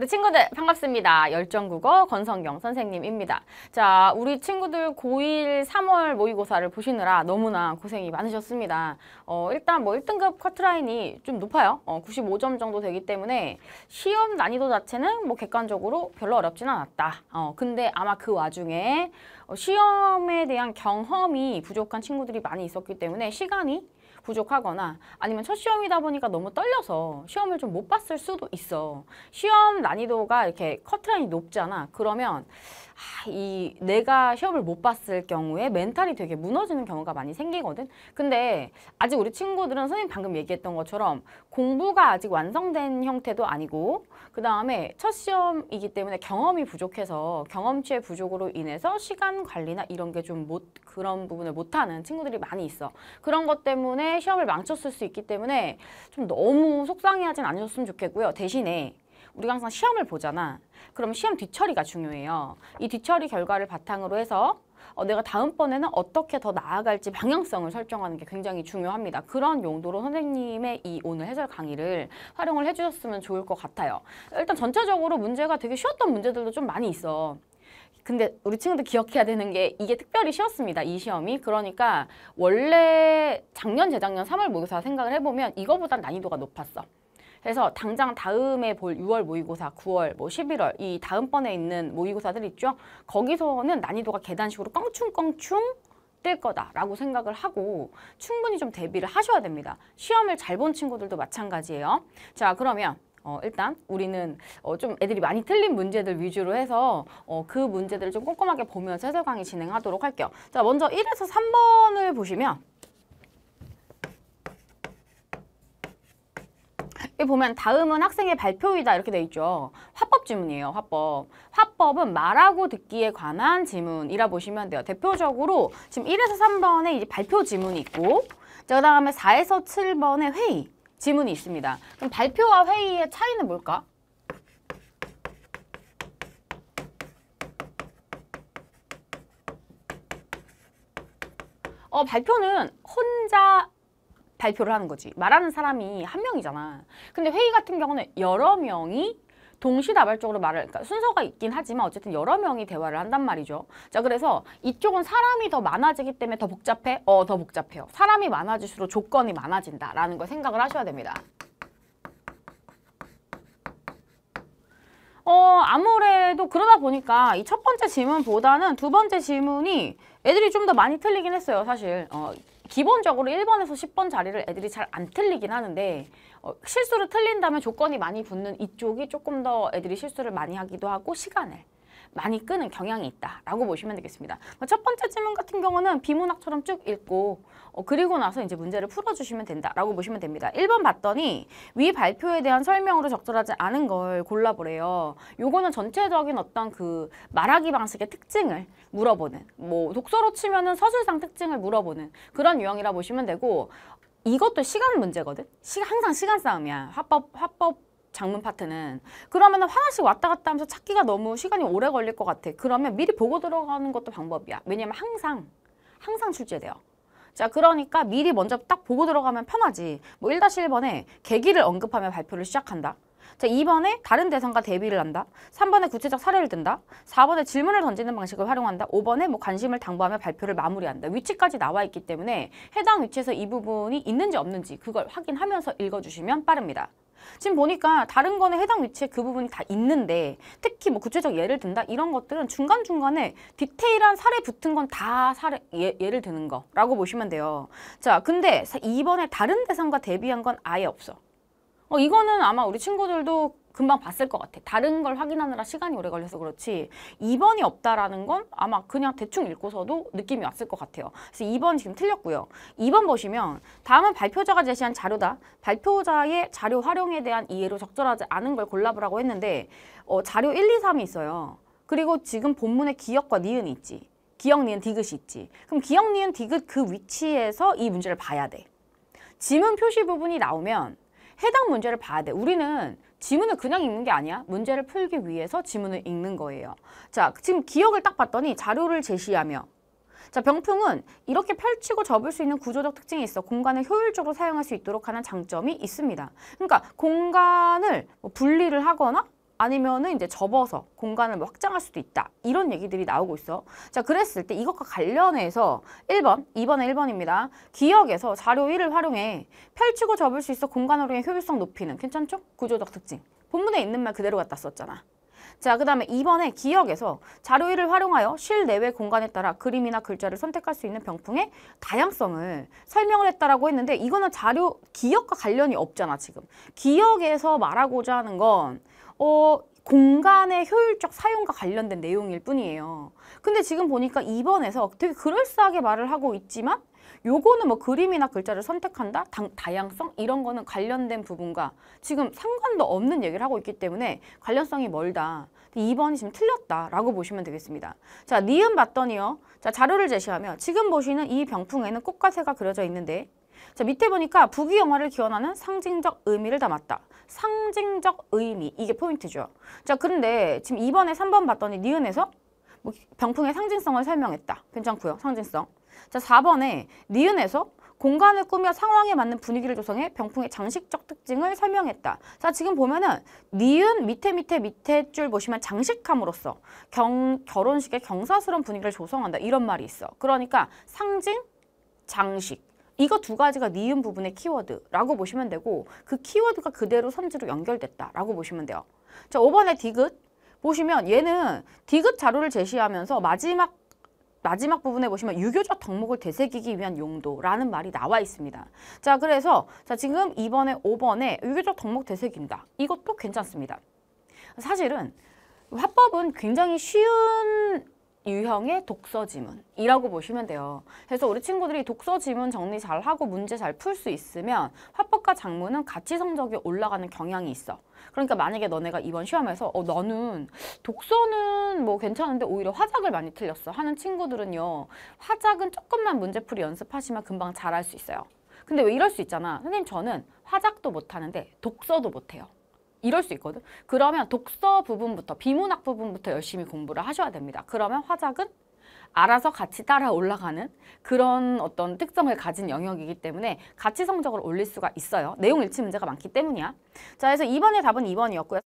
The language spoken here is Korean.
우리 네, 친구들 반갑습니다. 열정국어 권성경 선생님입니다. 자, 우리 친구들 고1 3월 모의고사를 보시느라 너무나 고생이 많으셨습니다. 어, 일단 뭐 1등급 커트라인이 좀 높아요. 어, 95점 정도 되기 때문에 시험 난이도 자체는 뭐 객관적으로 별로 어렵진 않았다. 어, 근데 아마 그 와중에 어, 시험에 대한 경험이 부족한 친구들이 많이 있었기 때문에 시간이 부족하거나 아니면 첫 시험이다 보니까 너무 떨려서 시험을 좀 못 봤을 수도 있어. 시험 난이도가 이렇게 커트라인이 높잖아. 그러면 이 내가 시험을 못 봤을 경우에 멘탈이 되게 무너지는 경우가 많이 생기거든. 근데 아직 우리 친구들은 선생님 방금 얘기했던 것처럼 공부가 아직 완성된 형태도 아니고 그 다음에 첫 시험이기 때문에 경험이 부족해서 경험치의 부족으로 인해서 시간 관리나 이런 게 좀 못 그런 부분을 못하는 친구들이 많이 있어. 그런 것 때문에 시험을 망쳤을 수 있기 때문에 좀 너무 속상해하진 않으셨으면 좋겠고요. 대신에 우리가 항상 시험을 보잖아. 그럼 시험 뒤처리가 중요해요. 이 뒤처리 결과를 바탕으로 해서 어, 내가 다음번에는 어떻게 더 나아갈지 방향성을 설정하는 게 굉장히 중요합니다. 그런 용도로 선생님의 이 오늘 해설 강의를 활용을 해주셨으면 좋을 것 같아요. 일단 전체적으로 문제가 되게 쉬웠던 문제들도 좀 많이 있어. 근데 우리 친구들 기억해야 되는 게 이게 특별히 쉬웠습니다. 이 시험이. 그러니까 원래 작년, 재작년 3월 모의사 생각을 해보면 이거보다 난이도가 높았어. 그래서 당장 다음에 볼 6월 모의고사, 9월, 뭐 11월 이 다음번에 있는 모의고사들 있죠. 거기서는 난이도가 계단식으로 껑충껑충 뜰 거다라고 생각을 하고 충분히 좀 대비를 하셔야 됩니다. 시험을 잘 본 친구들도 마찬가지예요. 자 그러면 어, 일단 우리는 어, 좀 애들이 많이 틀린 문제들 위주로 해서 어, 그 문제들을 좀 꼼꼼하게 보면서 해설 강의 진행하도록 할게요. 자 먼저 1에서 3번을 보시면 여기 보면 다음은 학생의 발표이다 이렇게 돼 있죠. 화법 지문이에요. 화법. 화법은 말하고 듣기에 관한 지문이라 보시면 돼요. 대표적으로 지금 1에서 3번에 이제 발표 지문이 있고 그 다음에 4에서 7번에 회의 지문이 있습니다. 그럼 발표와 회의의 차이는 뭘까? 어, 발표는 혼자 발표를 하는 거지. 말하는 사람이 한 명이잖아. 근데 회의 같은 경우는 여러 명이 동시다발적으로 말을 그러니까 순서가 있긴 하지만 어쨌든 여러 명이 대화를 한단 말이죠. 자 그래서 이쪽은 사람이 더 많아지기 때문에 더 복잡해? 어 더 복잡해요. 사람이 많아질수록 조건이 많아진다라는 걸 생각을 하셔야 됩니다. 어 아무래도 그러다 보니까 이 첫 번째 질문보다는 두 번째 질문이 애들이 좀 더 많이 틀리긴 했어요 사실. 어, 기본적으로 1번에서 10번 자리를 애들이 잘 안 틀리긴 하는데 어, 실수를 틀린다면 조건이 많이 붙는 이쪽이 조금 더 애들이 실수를 많이 하기도 하고 시간을 많이 끄는 경향이 있다라고 보시면 되겠습니다. 첫 번째 질문 같은 경우는 비문학처럼 쭉 읽고 어, 그리고 나서 이제 문제를 풀어주시면 된다라고 보시면 됩니다. 1번 봤더니 위 발표에 대한 설명으로 적절하지 않은 걸 골라보래요. 요거는 전체적인 어떤 그 말하기 방식의 특징을 물어보는 뭐 독서로 치면은 서술상 특징을 물어보는 그런 유형이라 보시면 되고 이것도 시간 문제거든. 시, 항상 시간 싸움이야. 화법 화법 장문 파트는 그러면 하나씩 왔다 갔다 하면서 찾기가 너무 시간이 오래 걸릴 것 같아 그러면 미리 보고 들어가는 것도 방법이야 왜냐면 항상 항상 출제돼요 자 그러니까 미리 먼저 딱 보고 들어가면 편하지 뭐 1-1번에 계기를 언급하며 발표를 시작한다 자, 2번에 다른 대상과 대비를 한다. 3번에 구체적 사례를 든다. 4번에 질문을 던지는 방식을 활용한다. 5번에 뭐 관심을 당부하며 발표를 마무리한다. 위치까지 나와 있기 때문에 해당 위치에서 이 부분이 있는지 없는지 그걸 확인하면서 읽어주시면 빠릅니다. 지금 보니까 다른 거는 해당 위치에 그 부분이 다 있는데 특히 뭐 구체적 예를 든다 이런 것들은 중간중간에 디테일한 사례 붙은 건 다 사례 예, 예를 드는 거라고 보시면 돼요. 자 근데 이번에 다른 대상과 대비한 건 아예 없어. 어, 이거는 아마 우리 친구들도 금방 봤을 것 같아. 다른 걸 확인하느라 시간이 오래 걸려서 그렇지 2번이 없다라는 건 아마 그냥 대충 읽고서도 느낌이 왔을 것 같아요. 그래서 2번 지금 틀렸고요. 2번 보시면 다음은 발표자가 제시한 자료다. 발표자의 자료 활용에 대한 이해로 적절하지 않은 걸 골라보라고 했는데 어, 자료 1, 2, 3이 있어요. 그리고 지금 본문에 기억과 니은이 있지. 기억, 니은, 디귿이 있지. 그럼 기억, 니은, 디귿 그 위치에서 이 문제를 봐야 돼. 지문 표시 부분이 나오면 해당 문제를 봐야 돼. 우리는 지문을 그냥 읽는 게 아니야. 문제를 풀기 위해서 지문을 읽는 거예요. 자, 지금 기억을 딱 봤더니 자료를 제시하며 자, 병풍은 이렇게 펼치고 접을 수 있는 구조적 특징이 있어 공간을 효율적으로 사용할 수 있도록 하는 장점이 있습니다. 그러니까 공간을 뭐 분리를 하거나 아니면은 이제 접어서 공간을 뭐 확장할 수도 있다. 이런 얘기들이 나오고 있어. 자, 그랬을 때 이것과 관련해서 1번, 2번에 1번입니다. 기억에서 자료 1을 활용해 펼치고 접을 수 있어 공간 활용의 효율성 높이는 괜찮죠? 구조적 특징. 본문에 있는 말 그대로 갖다 썼잖아. 자, 그 다음에 2번에 기억에서 자료일을 활용하여 실내외 공간에 따라 그림이나 글자를 선택할 수 있는 병풍의 다양성을 설명을 했다라고 했는데 이거는 자료 기억과 관련이 없잖아, 지금. 기억에서 말하고자 하는 건 어, 공간의 효율적 사용과 관련된 내용일 뿐이에요. 근데 지금 보니까 2번에서 되게 그럴싸하게 말을 하고 있지만 요거는 뭐 그림이나 글자를 선택한다, 다, 양성 이런 거는 관련된 부분과 지금 상관도 없는 얘기를 하고 있기 때문에 관련성이 멀다. 2번이 지금 틀렸다라고 보시면 되겠습니다. 자, 니은 봤더니요. 자, 자료를 제시하며 지금 보시는 이 병풍에는 꽃과 새가 그려져 있는데 자, 밑에 보니까 부귀영화를 기원하는 상징적 의미를 담았다. 상징적 의미, 이게 포인트죠. 자, 그런데 지금 2번에 3번 봤더니 니은에서 뭐 병풍의 상징성을 설명했다. 괜찮고요, 상징성. 자, 4번에 니은에서 공간을 꾸며 상황에 맞는 분위기를 조성해 병풍의 장식적 특징을 설명했다. 자, 지금 보면은 니은 밑에 밑에 밑에 줄 보시면 장식함으로써 경, 결혼식의 경사스러운 분위기를 조성한다. 이런 말이 있어. 그러니까 상징, 장식. 이거 두 가지가 니은 부분의 키워드라고 보시면 되고 그 키워드가 그대로 선지로 연결됐다라고 보시면 돼요. 자, 5번의 디귿 보시면 얘는 디귿 자료를 제시하면서 마지막 마지막 부분에 보시면 유교적 덕목을 되새기기 위한 용도라는 말이 나와 있습니다. 자, 그래서 자 지금 2번에 5번에 유교적 덕목 되새긴다. 이것도 괜찮습니다. 사실은 화법은 굉장히 쉬운 유형의 독서 지문이라고 보시면 돼요. 그래서 우리 친구들이 독서 지문 정리 잘하고 문제 잘 풀 수 있으면 화법과 작문은 같이 성적이 올라가는 경향이 있어. 그러니까 만약에 너네가 이번 시험에서 어 나는 독서는 뭐 괜찮은데 오히려 화작을 많이 틀렸어 하는 친구들은요. 화작은 조금만 문제풀이 연습하시면 금방 잘할 수 있어요. 근데 왜 이럴 수 있잖아. 선생님 저는 화작도 못하는데 독서도 못해요. 이럴 수 있거든. 그러면 독서 부분부터 비문학 부분부터 열심히 공부를 하셔야 됩니다. 그러면 화작은 알아서 같이 따라 올라가는 그런 어떤 특성을 가진 영역이기 때문에 같이 성적을 올릴 수가 있어요. 내용 일치 문제가 많기 때문이야. 자, 그래서 2번의 답은 2번이었고요.